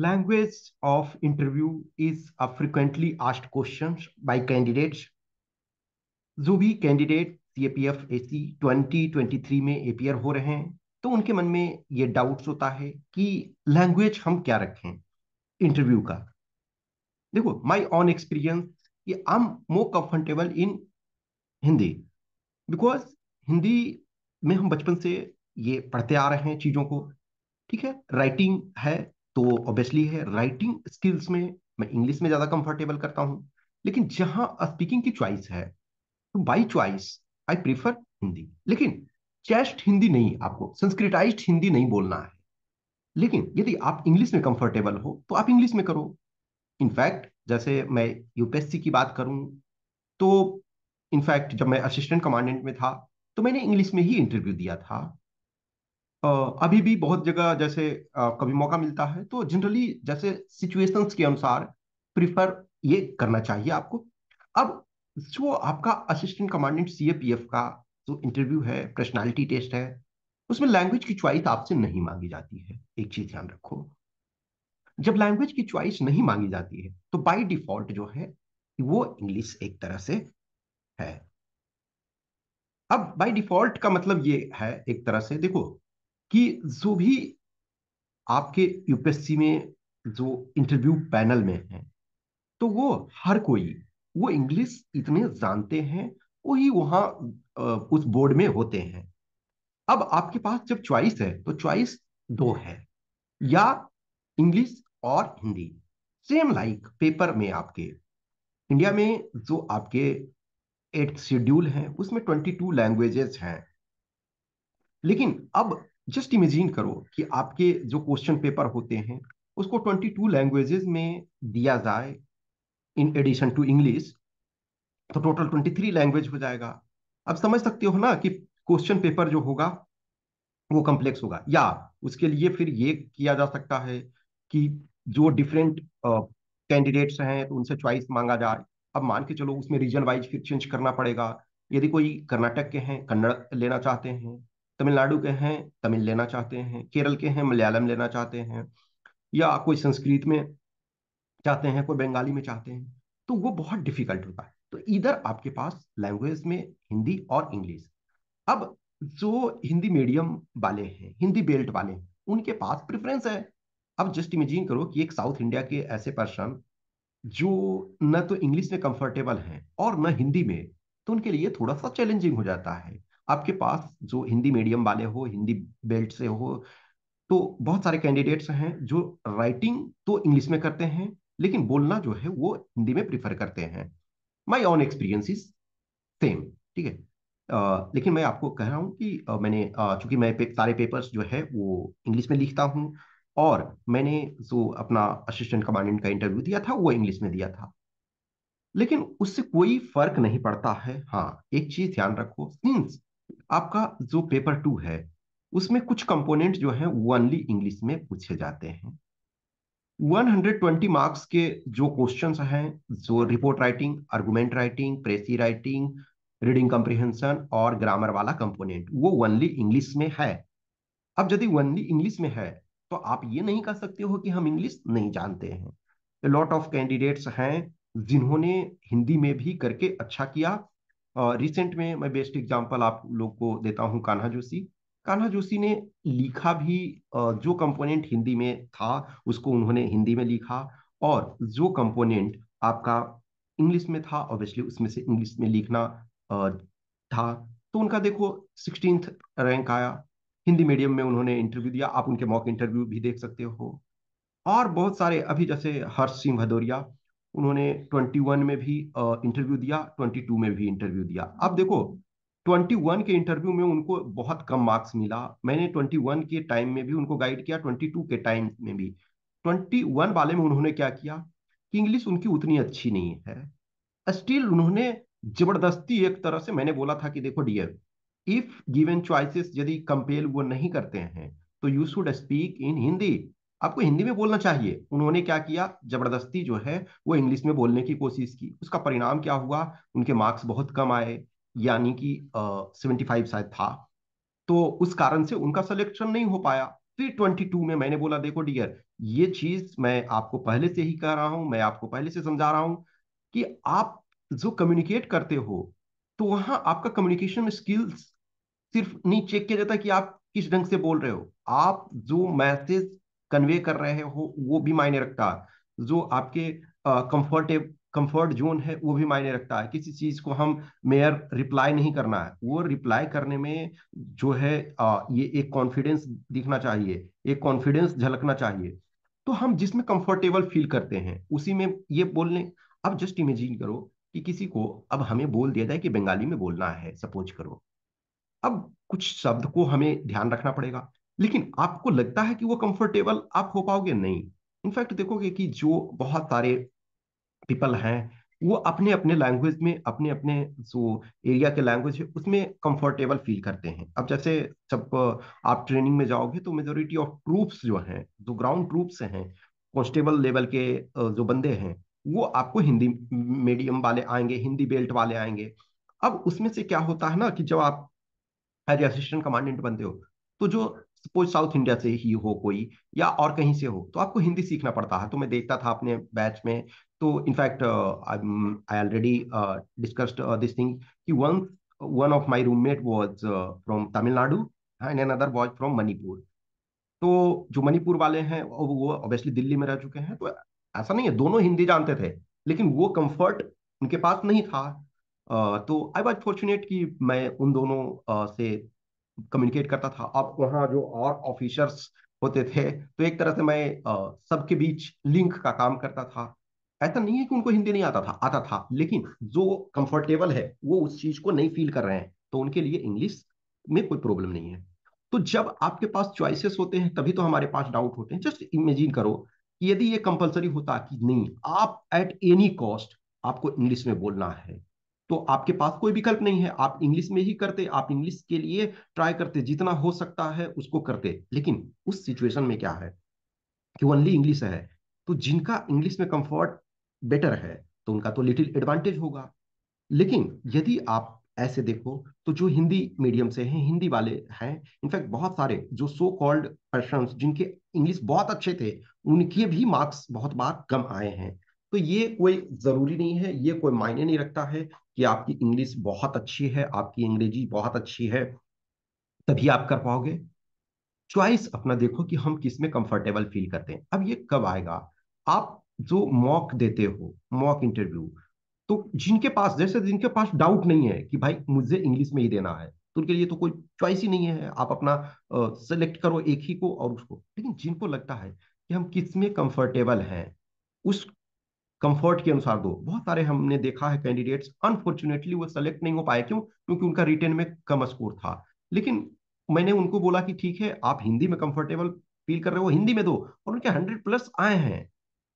Language of interview is a frequently asked question by candidates. जो भी candidate C A P F A C twenty twenty three में appear हो रहे हैं तो उनके मन में ये डाउट होता है कि लैंग्वेज हम क्या रखें इंटरव्यू का देखो my own experience I am more comfortable in Hindi because Hindi में हम बचपन से ये पढ़ते आ रहे हैं चीज़ों को ठीक है राइटिंग है तो ऑब्वियसली है राइटिंग स्किल्स में मैं इंग्लिश में ज़्यादा कंफर्टेबल करता हूँ लेकिन जहाँ स्पीकिंग की चॉइस है तो by choice I prefer Hindi लेकिन चेस्ट हिंदी नहीं आपको संस्कृताइज हिंदी नहीं बोलना है लेकिन यदि आप इंग्लिश में कंफर्टेबल हो तो आप इंग्लिश में करो इनफैक्ट जैसे मैं यूपीएससी की बात करूं तो इनफैक्ट जब मैं असिस्टेंट कमांडेंट में था तो मैंने इंग्लिश में ही इंटरव्यू दिया था अभी भी बहुत जगह जैसे कभी मौका मिलता है तो जनरली जैसे सिचुएशंस के अनुसार प्रिफर ये करना चाहिए आपको अब जो आपका असिस्टेंट कमांडेंट सीएपीएफ का जो इंटरव्यू है पर्सनालिटी टेस्ट है उसमें लैंग्वेज की च्वाइस आपसे नहीं मांगी जाती है एक चीज ध्यान रखो जब लैंग्वेज की च्वाइस नहीं मांगी जाती है तो बाय डिफॉल्ट जो है वो इंग्लिश एक तरह से है अब बाय डिफॉल्ट का मतलब ये है एक तरह से देखो कि जो भी आपके यूपीएससी में जो इंटरव्यू पैनल में है तो वो हर कोई वो इंग्लिश इतने जानते हैं वो ही वहाँ उस बोर्ड में होते हैं अब आपके पास जब चॉइस है तो चॉइस दो है या इंग्लिश और हिंदी सेम लाइक पेपर में आपके इंडिया में जो आपके एट शेड्यूल हैं उसमें ट्वेंटी टू लैंग्वेजेस हैं लेकिन अब जस्ट इमेजिन करो कि आपके जो क्वेश्चन पेपर होते हैं उसको 22 लैंग्वेजेस में दिया जाए इन एडिशन टू इंग्लिश तो टोटल 23 लैंग्वेज हो जाएगा अब समझ सकते हो ना कि क्वेश्चन पेपर जो होगा वो कम्प्लेक्स होगा या उसके लिए फिर ये किया जा सकता है कि जो डिफरेंट कैंडिडेट्स हैं तो उनसे च्वाइस मांगा जा अब मान के चलो उसमें रीजन वाइज फिर चेंज करना पड़ेगा यदि कोई कर्नाटक के हैं कन्नड़ लेना चाहते हैं तमिलनाडु के हैं तमिल लेना चाहते हैं केरल के हैं मलयालम लेना चाहते हैं या कोई संस्कृत में चाहते हैं कोई बंगाली में चाहते हैं तो वो बहुत डिफिकल्ट होता है तो इधर आपके पास लैंग्वेज में हिंदी और इंग्लिश अब जो हिंदी मीडियम वाले हैं हिंदी बेल्ट वाले हैं उनके पास प्रेफरेंस है अब जस्ट इमेजिन करो कि एक साउथ इंडिया के ऐसे पर्सन जो न तो इंग्लिश में कंफर्टेबल हैं और न हिंदी में तो उनके लिए थोड़ा सा चैलेंजिंग हो जाता है आपके पास जो हिंदी मीडियम वाले हो हिंदी बेल्ट से हो तो बहुत सारे कैंडिडेट्स हैं जो राइटिंग तो इंग्लिश में करते हैं लेकिन बोलना जो है वो हिंदी में प्रिफर करते हैं my own experience is same ठीक है लेकिन मैं आपको कह रहा हूँ कि आ, मैंने चूंकि मैं पे, सारे पेपर्स जो है वो इंग्लिश में लिखता हूँ और मैंने जो अपना असिस्टेंट कमांडेंट का इंटरव्यू दिया था वो इंग्लिश में दिया था लेकिन उससे कोई फर्क नहीं पड़ता है हाँ एक चीज ध्यान रखो सिंस आपका जो पेपर टू है उसमें कुछ कंपोनेंट जो है ओनली इंग्लिश में पूछे जाते हैं 120 मार्क्स के जो क्वेश्चंस हैं जो report writing argument writing precis writing reading comprehension और ग्रामर वाला कंपोनेंट वो ओनली इंग्लिश में है अब यदि ओनली इंग्लिश में है तो आप ये नहीं कह सकते हो कि हम इंग्लिश नहीं जानते हैं लॉट ऑफ कैंडिडेट्स हैं जिन्होंने हिंदी में भी करके अच्छा किया रिसेंट में मैं बेस्ट एग्जांपल आप लोग को देता हूँ कान्हा जोशी कान्हा जोशी ने लिखा भी जो कंपोनेंट हिंदी में था उसको उन्होंने हिंदी में लिखा और जो कंपोनेंट आपका इंग्लिश में था ऑब्वियसली उसमें से इंग्लिश में लिखना था तो उनका देखो सिक्सटीन रैंक आया हिंदी मीडियम में उन्होंने इंटरव्यू दिया आप उनके मॉक इंटरव्यू भी देख सकते हो और बहुत सारे अभी जैसे हर्ष सिंह भदौरिया उन्होंने 21 में भी इंटरव्यू दिया 22 में भी इंटरव्यू दिया अब देखो 21 के इंटरव्यू में उनको बहुत कम मार्क्स मिला मैंने 21 के टाइम में भी उनको गाइड किया 22 के टाइम में भी 21 वाले में उन्होंने क्या किया कि इंग्लिश उनकी उतनी अच्छी नहीं है स्टिल उन्होंने जबरदस्ती एक तरह से मैंने बोला था कि देखो डियर इफ गिवन चॉइसेस यदि कंपेयर वो नहीं करते हैं तो you should speak in Hindi आपको हिंदी में बोलना चाहिए उन्होंने क्या किया जबरदस्ती जो है वो इंग्लिश में बोलने की कोशिश की उसका परिणाम क्या हुआ उनके मार्क्स बहुत कम आए यानी कि सेवेंटी फाइव शायद था तो उस कारण से उनका सिलेक्शन नहीं हो पाया फिर ट्वेंटी टू में मैंने बोला देखो डियर ये चीज मैं आपको पहले से ही कह रहा हूं मैं आपको पहले से समझा रहा हूं कि आप जो कम्युनिकेट करते हो तो वहां आपका कम्युनिकेशन स्किल्स सिर्फ नहीं चेक किया जाता कि आप किस ढंग से बोल रहे हो आप जो मैसेज कन्वे कर रहे हो वो भी मायने रखता है जो आपके कंफर्टेब कंफर्ट जोन है वो भी मायने रखता है किसी चीज को हम मेयर रिप्लाई नहीं करना है वो रिप्लाई करने में जो है आ, ये एक कॉन्फिडेंस दिखना चाहिए एक कॉन्फिडेंस झलकना चाहिए तो हम जिसमें कंफर्टेबल फील करते हैं उसी में ये बोलने अब जस्ट इमेजिन करो कि किसी को अब हमें बोल दिया जाए कि बंगाली में बोलना है सपोज करो अब कुछ शब्द को हमें ध्यान रखना पड़ेगा लेकिन आपको लगता है कि वो कंफर्टेबल आप हो पाओगे नहीं इनफैक्ट देखोगे कि जो बहुत सारे पीपल हैं वो अपने अपने लैंग्वेज में अपने अपने जो एरिया के लैंग्वेज है उसमें कंफर्टेबल फील करते हैं अब जैसे जब आप ट्रेनिंग में जाओगे तो मेजोरिटी ऑफ ट्रूप्स जो हैं जो ग्राउंड ट्रूप्स हैं कॉन्स्टेबल लेवल के जो बंदे हैं वो आपको हिंदी मीडियम वाले आएंगे हिंदी बेल्ट वाले आएंगे अब उसमें से क्या होता है ना कि जब आप एज असिस्टेंट कमांडेंट बनते हो तो जो सपोज साउथ इंडिया से ही हो कोई या और कहीं से हो तो आपको हिंदी सीखना पड़ता है तो मैं देखता था अपने बैच में तो in fact I already discussed this thing कि one one of my roommate was from Tamil Nadu and another was from Manipur तो जो मणिपुर वाले हैं वो ऑब्वियसली दिल्ली में रह चुके हैं तो ऐसा नहीं है दोनों हिंदी जानते थे लेकिन वो कंफर्ट उनके पास नहीं था तो आई वॉज फॉर्चुनेट कि मैं उन दोनों से कम्युनिकेट करता था अब वहाँ जो और ऑफिसर्स होते थे तो एक तरह से मैं सबके बीच लिंक का काम करता था ऐसा नहीं है कि उनको हिंदी नहीं आता था आता था लेकिन जो कंफर्टेबल है वो उस चीज को नहीं फील कर रहे हैं तो उनके लिए इंग्लिश में कोई प्रॉब्लम नहीं है तो जब आपके पास चॉइसेस होते हैं तभी तो हमारे पास डाउट होते हैं जस्ट इमेजिन करो कि यदि ये कंपलसरी होता कि नहीं आप एट एनी कॉस्ट आपको इंग्लिश में बोलना है तो आपके पास कोई विकल्प नहीं है आप इंग्लिश में ही करते आप इंग्लिश के लिए ट्राई करते जितना हो सकता है उसको करते लेकिन उस सिचुएशन में क्या है कि ओनली इंग्लिश है तो जिनका इंग्लिश में कंफर्ट बेटर है तो उनका तो लिटिल एडवांटेज होगा लेकिन यदि आप ऐसे देखो तो जो हिंदी मीडियम से हैं हिंदी वाले हैं इनफैक्ट बहुत सारे जो सो कॉल्ड पर्सन जिनके इंग्लिश बहुत अच्छे थे उनके भी मार्क्स बहुत बार कम आए हैं तो ये कोई जरूरी नहीं है ये कोई मायने नहीं रखता है कि आपकी इंग्लिश बहुत अच्छी है आपकी अंग्रेजी बहुत अच्छी है तभी आप कर पाओगे चॉइस अपना देखो कि हम किस में कंफर्टेबल फील करते हैं अब ये कब आएगा आप जो मॉक देते हो मॉक इंटरव्यू तो जिनके पास जैसे जिनके पास डाउट नहीं है कि भाई मुझे इंग्लिश में ही देना है तो उनके लिए तो कोई चॉइस ही नहीं है आप अपना सेलेक्ट uh, करो एक ही को और उसको लेकिन जिनको लगता है कि हम किस में कंफर्टेबल हैं उस कंफर्ट के अनुसार दो बहुत सारे हमने देखा है कैंडिडेट्स अनफॉर्चुनेटली वो सेलेक्ट नहीं हो पाए क्यों क्योंकि उनका रिटेन में कम स्कोर था लेकिन मैंने उनको बोला कि ठीक है आप हिंदी में कंफर्टेबल फील कर रहे हो हिंदी में दो और उनके हंड्रेड प्लस आए हैं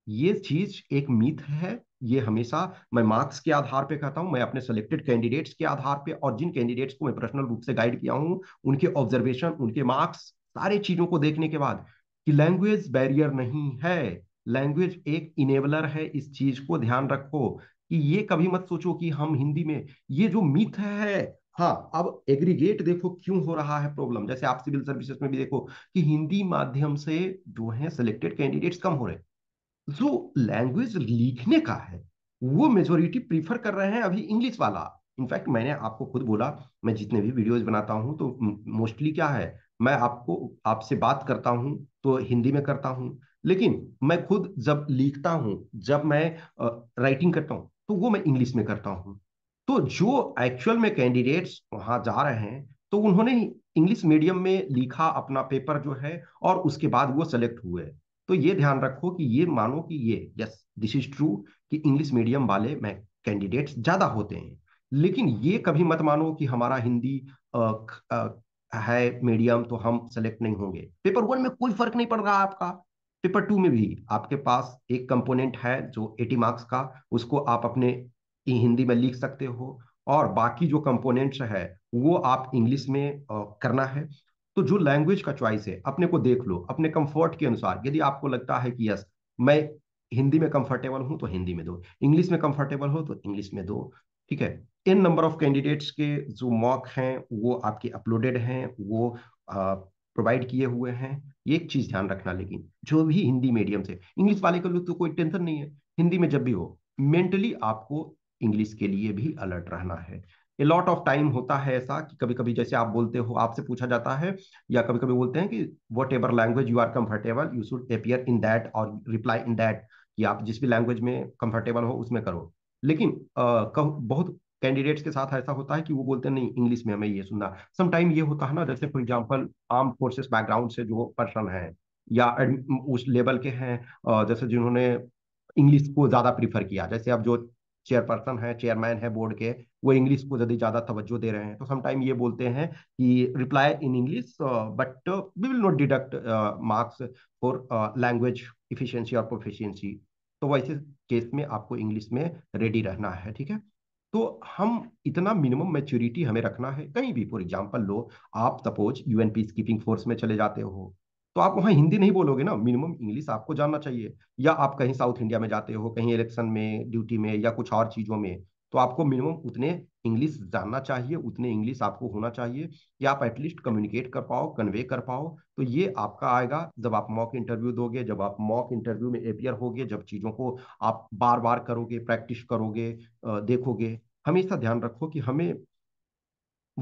ये चीज एक मिथ है ये हमेशा मैं मार्क्स के आधार पे कहता हूं मैं अपने सिलेक्टेड कैंडिडेट्स के आधार पे और जिन कैंडिडेट्स को मैं पर्सनल रूप से गाइड किया हूं उनके ऑब्जर्वेशन उनके मार्क्स सारे चीजों को देखने के बाद कि लैंग्वेज बैरियर नहीं है लैंग्वेज एक इनेबलर है इस चीज को ध्यान रखो कि ये कभी मत सोचो कि हम हिंदी में ये जो मिथ है हाँ अब एग्रीगेट देखो क्यों हो रहा है प्रॉब्लम जैसे आप सिविल सर्विसेज में भी देखो कि हिंदी माध्यम से जो है सिलेक्टेड कैंडिडेट्स कम हो रहे जो लैंग्वेज लिखने का है वो मेजोरिटी प्रीफर कर रहे हैं अभी इंग्लिश वाला इनफैक्ट मैंने आपको खुद बोला मैं जितने भी वीडियोज बनाता हूँ तो मोस्टली क्या है मैं आपको आपसे बात करता हूँ तो हिंदी में करता हूँ लेकिन मैं खुद जब लिखता हूं जब मैं राइटिंग करता हूं तो वो मैं इंग्लिश में करता हूँ तो जो एक्चुअल में कैंडिडेट्स वहां जा रहे हैं तो उन्होंने इंग्लिश मीडियम में लिखा अपना पेपर जो है और उसके बाद वो सेलेक्ट हुए तो ये ध्यान रखो कि ये मानो कि ये यस दिस इज ट्रू कि इंग्लिश मीडियम वाले में कैंडिडेट्स ज्यादा होते हैं लेकिन ये कभी मत मानो कि हमारा हिंदी आ, आ, है मीडियम तो हम सेलेक्ट नहीं होंगे पेपर वन में कोई फर्क नहीं पड़ रहा आपका पेपर टू में भी आपके पास एक कंपोनेंट है जो एटी मार्क्स का उसको आप अपने हिंदी में लिख सकते हो और बाकी जो कंपोनेंट्स है वो आप इंग्लिश में करना है तो जो लैंग्वेज का चॉइस है अपने को देख लो अपने कंफर्ट के अनुसार यदि आपको लगता है कि यस मैं हिंदी में कंफर्टेबल हूं तो हिंदी में दो इंग्लिश में कंफर्टेबल हो तो इंग्लिश में दो ठीक है इन नंबर ऑफ कैंडिडेट्स के जो मॉक हैं वो आपके अपलोडेड हैं वो प्रोवाइड किए हुए हैं एक चीज ध्यान रखना लेकिन जो भी हिंदी मीडियम से इंग्लिश वाले को तो कोई टेंशन नहीं है हिंदी में जब भी हो मेंटली आपको इंग्लिश के लिए भी अलर्ट रहना है ए लॉट ऑफ टाइम होता है ऐसा कि कभी कभी जैसे आप बोलते हो आपसे पूछा जाता है या कभी कभी बोलते हैं कि whatever language you are comfortable you should appear in that और रिप्लाई इन दैट कि आप जिस भी लैंग्वेज में कंफर्टेबल हो उसमें करो लेकिन आ, बहुत कैंडिडेट्स के साथ ऐसा होता है कि वो बोलते हैं नहीं इंग्लिश में हमें ये सुनना समटाइम ये होता है ना जैसे for example arm forces background से जो पर्सन है या अं, उस लेवल के हैं जैसे जिन्होंने इंग्लिश को ज़्यादा प्रीफर किया जैसे अब जो चेयरपर्सन है चेयरमैन है बोर्ड के वो इंग्लिश को यदि ज्यादा तवज्जो दे रहे हैं तो समटाइम ये बोलते हैं कि reply in English but we will not deduct marks for language efficiency और प्रोफिशियंसी तो वैसे केस में आपको इंग्लिश में रेडी रहना है ठीक है तो हम इतना मिनिमम मेच्योरिटी हमें रखना है कहीं भी फॉर एग्जाम्पल लो आप suppose UN peace keeping force में चले जाते हो तो आप वहाँ हिंदी नहीं बोलोगे ना मिनिमम इंग्लिश आपको जानना चाहिए या आप कहीं साउथ इंडिया में जाते हो कहीं इलेक्शन में ड्यूटी में या कुछ और चीज़ों में तो आपको मिनिमम उतने इंग्लिश जानना चाहिए उतने इंग्लिश आपको होना चाहिए कि आप एटलीस्ट कम्युनिकेट कर पाओ कन्वे कर पाओ तो ये आपका आएगा जब आप मॉक इंटरव्यू दोगे जब आप मॉक इंटरव्यू में अपियर होगे जब चीज़ों को आप बार बार करोगे प्रैक्टिस करोगे देखोगे हमेशा ध्यान रखो कि हमें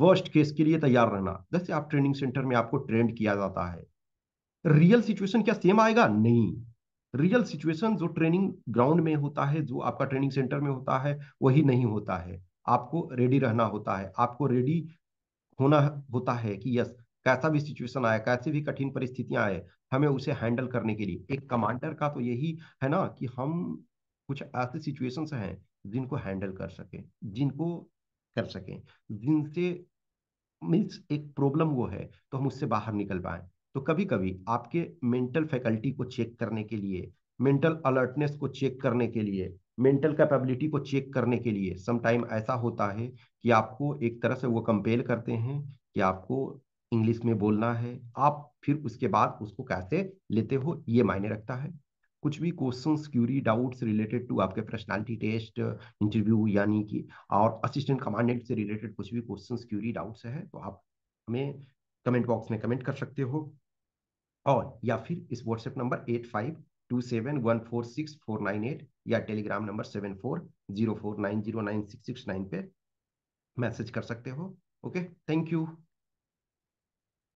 वर्स्ट केस के लिए तैयार रहना जैसे आप ट्रेनिंग सेंटर में आपको ट्रेंड किया जाता है रियल सिचुएशन क्या सेम आएगा नहीं रियल सिचुएशन जो ट्रेनिंग ग्राउंड में होता है जो आपका ट्रेनिंग सेंटर में होता है वही नहीं होता है आपको रेडी रहना होता है आपको रेडी होना होता है कि यस कैसा भी सिचुएशन आए कैसे भी कठिन परिस्थितियां आए हमें उसे हैंडल करने के लिए एक कमांडर का तो यही है ना कि हम कुछ ऐसे सिचुएशन हैं जिनको हैंडल कर सकें जिनको कर सके जिनसे मीन्स एक प्रॉब्लम वो है तो हम उससे बाहर निकल पाए तो कभी कभी आपके मेंटल फैकल्टी को चेक करने के लिए मेंटल अलर्टनेस को चेक करने के लिए मेंटल कैपेबिलिटी को चेक करने के लिए समटाइम ऐसा होता है कि आपको एक तरह से वो कंपेयर करते हैं कि आपको इंग्लिश में बोलना है आप फिर उसके बाद उसको कैसे लेते हो ये मायने रखता है कुछ भी question query doubts related to आपके पर्सनालिटी टेस्ट इंटरव्यू यानी कि और असिस्टेंट कमांडेंट से रिलेटेड कुछ भी क्वेश्चन क्यूरी डाउट्स है तो आप हमें कमेंट बॉक्स में कमेंट कर सकते हो और या फिर इस WhatsApp number eight five two seven one four six four nine eight या Telegram number seven four zero four nine zero nine six six nine पे मैसेज कर सकते हो ओके थैंक यू